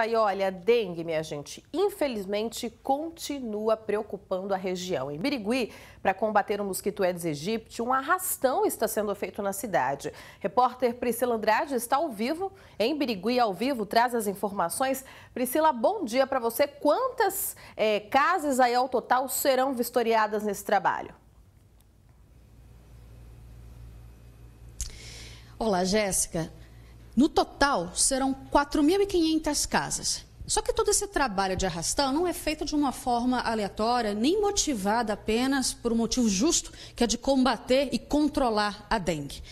volta tá e olha, dengue, minha gente, infelizmente continua preocupando a região. Em Birigui, para combater o mosquito Aedes aegypti, um arrastão está sendo feito na cidade. Repórter Priscila Andrade está ao vivo, em Birigui ao vivo, traz as informações. Priscila, bom dia para você. Quantas é, casas aí ao total serão vistoriadas nesse trabalho? Olá, Jéssica. No total, serão 4.500 casas. Só que todo esse trabalho de arrastão não é feito de uma forma aleatória, nem motivada apenas por um motivo justo, que é de combater e controlar a dengue.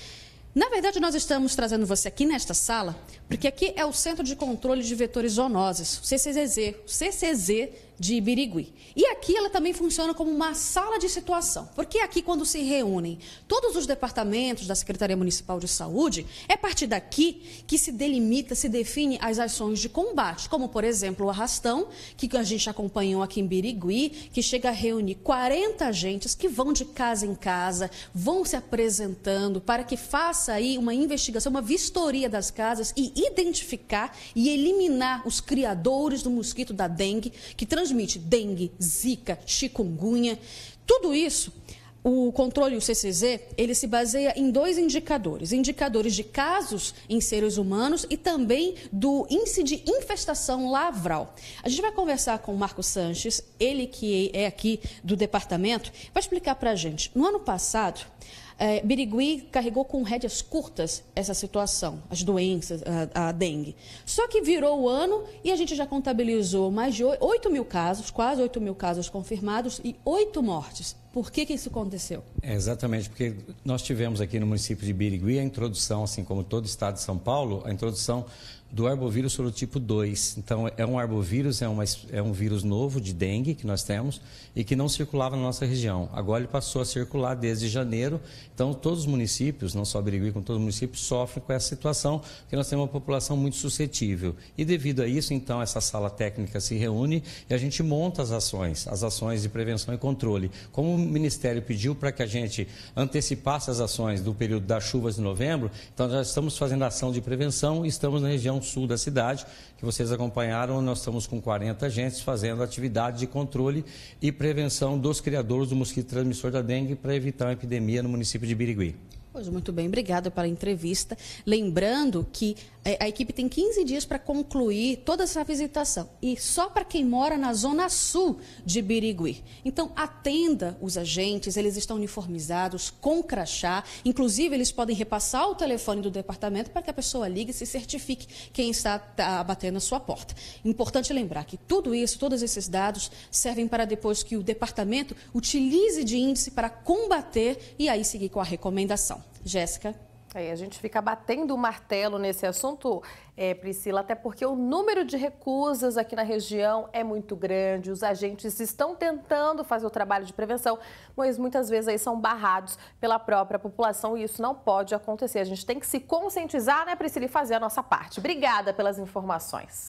Na verdade, nós estamos trazendo você aqui nesta sala, porque aqui é o Centro de Controle de Vetores Zoonoses, o CCZZ. O CCZ de Birigui. E aqui ela também funciona como uma sala de situação, porque é aqui quando se reúnem todos os departamentos da Secretaria Municipal de Saúde, é a partir daqui que se delimita, se define as ações de combate, como por exemplo o arrastão, que a gente acompanhou aqui em Birigui, que chega a reunir 40 agentes que vão de casa em casa, vão se apresentando para que faça aí uma investigação, uma vistoria das casas e identificar e eliminar os criadores do mosquito da dengue que trans transmite dengue, zika, chikungunya. Tudo isso o controle, o CCZ, ele se baseia em dois indicadores: indicadores de casos em seres humanos e também do índice de infestação lavral. A gente vai conversar com o Marco Sanches, ele que é aqui do departamento, vai explicar para a gente. No ano passado, é, Birigui carregou com rédeas curtas essa situação, as doenças, a, a dengue. Só que virou o ano e a gente já contabilizou mais de 8 mil casos, quase 8 mil casos confirmados e 8 mortes. Por que, que isso aconteceu? É, exatamente, porque nós tivemos aqui no município de Birigui a introdução, assim como todo o estado de São Paulo, a introdução do arbovírus sorotipo 2. Então, é um arbovírus, é, uma, é um vírus novo de dengue que nós temos e que não circulava na nossa região. Agora ele passou a circular desde janeiro então, todos os municípios, não só Birigui, como todos os municípios, sofrem com essa situação, porque nós temos uma população muito suscetível. E devido a isso, então, essa sala técnica se reúne e a gente monta as ações, as ações de prevenção e controle. Como o Ministério pediu para que a gente antecipasse as ações do período das chuvas de novembro, então já estamos fazendo ação de prevenção, estamos na região sul da cidade, que vocês acompanharam, nós estamos com 40 agentes fazendo atividade de controle e prevenção dos criadores do mosquito transmissor da dengue para evitar a epidemia no município município de Birigui. Pois muito bem, obrigada pela entrevista. Lembrando que é, a equipe tem 15 dias para concluir toda essa visitação. E só para quem mora na zona sul de Birigui. Então, atenda os agentes, eles estão uniformizados, com crachá. Inclusive, eles podem repassar o telefone do departamento para que a pessoa ligue e se certifique quem está tá, batendo a sua porta. Importante lembrar que tudo isso, todos esses dados, servem para depois que o departamento utilize de índice para combater e aí seguir com a recomendação. Jéssica. É, a gente fica batendo o martelo nesse assunto, é, Priscila, até porque o número de recusas aqui na região é muito grande, os agentes estão tentando fazer o trabalho de prevenção, mas muitas vezes aí são barrados pela própria população e isso não pode acontecer. A gente tem que se conscientizar, né, Priscila, e fazer a nossa parte. Obrigada pelas informações.